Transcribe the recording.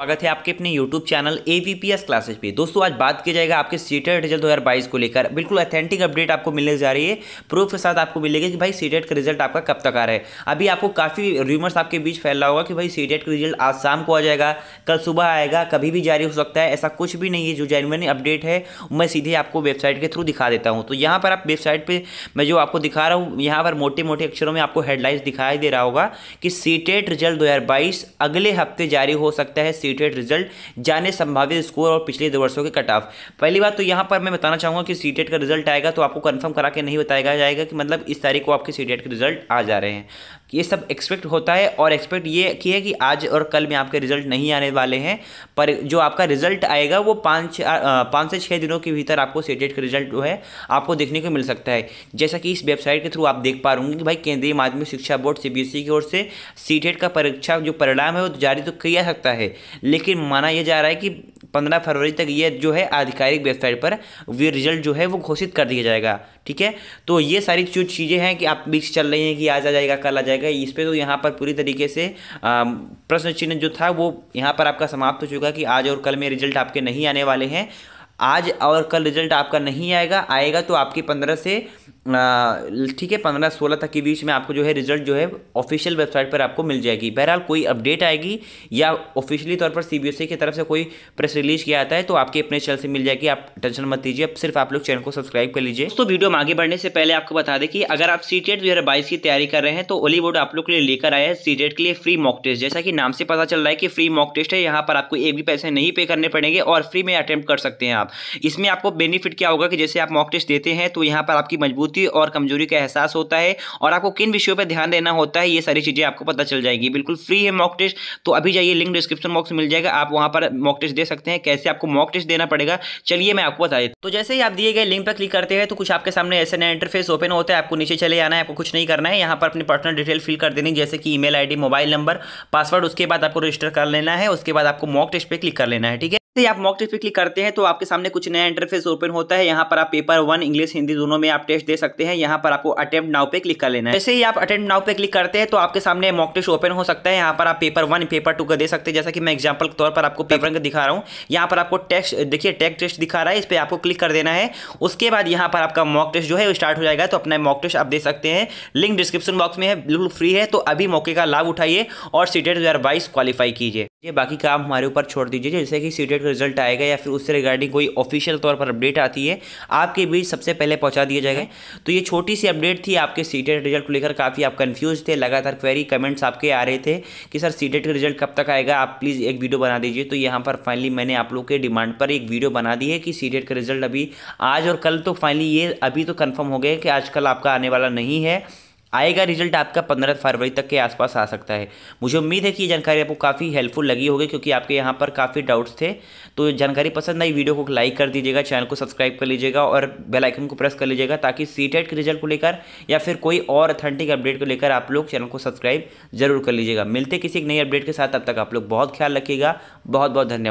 स्वागत है आपके अपने YouTube channel A V P S classes पे दोस्तों आज बात की जाएगा आपके सीटेट रिजल्ट 2022 को लेकर बिल्कुल अथेंटिक अपडेट आपको मिलने जा रही है प्रूफ के साथ आपको मिलेगा कि भाई सीटेट का रिजल्ट आपका कब तक आ रहा है अभी आपको काफ़ी रूमर्स आपके बीच फैल रहा होगा कि भाई सीटेट का रिजल्ट आज शाम को आ जाएगा कल सुबह आएगा कभी भी जारी हो सकता है ऐसा कुछ भी नहीं है जो जेनवन अपडेट है मैं सीधे आपको वेबसाइट के थ्रू दिखा देता हूँ तो यहाँ पर आप वेबसाइट पर मैं जो आपको दिखा रहा हूँ यहाँ पर मोटे मोटे अक्षरों में आपको हेडलाइंस दिखाई दे रहा होगा कि सीटेट रिजल्ट दो अगले हफ्ते जारी हो सकता है सीटेट रिजल्ट जाने संभावित स्कोर और पिछले दो वर्षों के कट ऑफ पहली बात तो यहाँ पर मैं बताना चाहूँगा कि सीटेट का रिजल्ट आएगा तो आपको कन्फर्म करा के नहीं बताया जाएगा कि मतलब इस तारीख को आपके सीटेट के रिजल्ट आ जा रहे हैं कि ये सब एक्सपेक्ट होता है और एक्सपेक्ट ये किया है कि आज और कल में आपके रिजल्ट नहीं आने वाले हैं पर जो आपका रिजल्ट आएगा वो पाँच पाँच से छः दिनों के भीतर आपको सीटेट का रिजल्ट जो है आपको देखने को मिल सकता है जैसा कि इस वेबसाइट के थ्रू आप देख पा रहे कि भाई केंद्रीय माध्यमिक शिक्षा बोर्ड सी e की ओर से सीटेट का परीक्षा जो परिणाम है वो जारी तो किया सकता है लेकिन माना यह जा रहा है कि पंद्रह फरवरी तक ये जो है आधिकारिक वेबसाइट पर वे रिजल्ट जो है वो घोषित कर दिया जाएगा ठीक है तो ये सारी जो चीज़ें हैं कि आप बीच चल रही हैं कि आज आ जाएगा कल आ जाएगा इस पर तो यहाँ पर पूरी तरीके से प्रश्न चिन्ह जो था वो यहाँ पर आपका समाप्त हो चुका कि आज और कल में रिजल्ट आपके नहीं आने वाले हैं आज और कल रिजल्ट आपका नहीं आएगा आएगा तो आपकी पंद्रह से ठीक है पंद्रह सोलह तक के बीच में आपको जो है रिजल्ट जो है ऑफिशियल वेबसाइट पर आपको मिल जाएगी बहरहाल कोई अपडेट आएगी या ऑफिशियली तौर पर सीबीएसई e की तरफ से कोई प्रेस रिलीज किया जाता है तो आपके अपने चैनल से मिल जाएगी आप टेंशन मत लीजिए अब सिर्फ आप लोग चैनल को सब्सक्राइब कर लीजिए तो वीडियो में आगे बढ़ने से पहले आपको बता दें कि अगर आप सी टेट e दो की तैयारी कर रहे हैं तो ओली बोर्ड आप लोग के लिए लेकर आया है सी e के लिए फ्री मॉक टेस्ट जैसा कि नाम से पता चल रहा है कि फ्री मॉक टेस्ट है यहाँ पर आपको एक भी पैसे नहीं पे करने पड़ेंगे और फ्री में अटैम्प्ट कर सकते हैं आप इसमें आपको बेनिफिट क्या होगा कि जैसे आप मॉक टेस्ट देते हैं तो यहाँ पर आपकी मजबूत मजबूती और कमजोरी का एहसास होता है और आपको किन विषयों पर ध्यान देना होता है ये सारी चीज़ें आपको पता चल जाएगी बिल्कुल फ्री है मॉक टेस्ट तो अभी जाइए लिंक डिस्क्रिप्शन बॉक्स मिल जाएगा आप वहाँ पर मॉक टेस्ट दे सकते हैं कैसे आपको मॉक टेस्ट देना पड़ेगा चलिए मैं आपको बता देता तो जैसे ही आप दिए गए लिंक पर क्लिक करते हैं तो कुछ आपके सामने ऐसे नया इंटरफेस ओपन होता है आपको नीचे चले आना है आपको कुछ नहीं करना है यहाँ पर अपनी पर्सनल डिटेल फिल कर देनी जैसे कि email mobile number password उसके बाद आपको रजिस्टर कर लेना है उसके बाद आपको मॉक टेस्ट पर क्लिक कर लेना है ठीक है जैसे आप मॉक टेस्ट पे क्लिक करते हैं तो आपके सामने कुछ नया इंटरफेस ओपन होता है यहाँ पर आप पेपर वन इंग्लिश हिंदी दोनों में आप टेस्ट दे सकते हैं यहाँ पर आपको अटेम्प्ट नाव पे क्लिक कर लेना है जैसे ही आप अटेम्प्ट नाव पे क्लिक करते हैं तो आपके सामने मॉक टेस्ट ओपन हो सकता है यहाँ पर आप पेपर वन पेपर टू का दे सकते हैं जैसा कि मैं एग्जाम्पल के तौर पर आपको पेपर का दिखा रहा हूँ यहाँ पर आपको टेस्ट देखिए टेक्स टेस्ट दिखा रहा है इस पर आपको क्लिक कर देना है उसके बाद यहाँ पर आपका मॉक टेस्ट जो है स्टार्ट हो जाएगा तो अपना मॉक टेस्ट आप दे सकते हैं लिंक डिस्क्रिप्शन बॉक्स में है बिल्कुल फ्री है तो अभी मौके का लाभ उठाइए और सीटेट e दो क्वालिफाई कीजिए ये बाकी काम हमारे ऊपर छोड़ दीजिए जैसे कि सी का रिजल्ट आएगा या फिर उससे रिगार्डिंग कोई ऑफिशियल तौर पर अपडेट आती है आपके बीच सबसे पहले पहुंचा दिया जाएगा हाँ। तो ये छोटी सी अपडेट थी आपके सीटेट रिजल्ट को लेकर काफ़ी आप कंफ्यूज थे लगातार क्वेरी कमेंट्स आपके आ रहे थे कि सर सी का रिजल्ट कब तक आएगा आप प्लीज़ एक वीडियो बना दीजिए तो यहाँ पर फाइनली मैंने आप लोग के डिमांड पर एक वीडियो बना दी है कि सी का रिजल्ट अभी आज और कल तो फाइनली ये अभी तो कन्फर्म हो गया कि आज कल आपका आने वाला नहीं है आएगा रिजल्ट आपका पंद्रह फरवरी तक के आसपास आ सकता है मुझे उम्मीद है कि ये जानकारी आपको काफ़ी हेल्पफुल लगी होगी क्योंकि आपके यहाँ पर काफ़ी डाउट्स थे तो जानकारी पसंद आई वीडियो को लाइक कर दीजिएगा चैनल को सब्सक्राइब कर लीजिएगा और बेल आइकन को प्रेस कर लीजिएगा ताकि सी टेट e के रिजल्ट को लेकर या फिर कोई और अथेंटिक अपडेट को लेकर आप लोग चैनल को सब्सक्राइब जरूर कर लीजिएगा मिलते किसी एक नई अपडेट के साथ अब तक आप लोग बहुत ख्याल रखिएगा बहुत बहुत धन्यवाद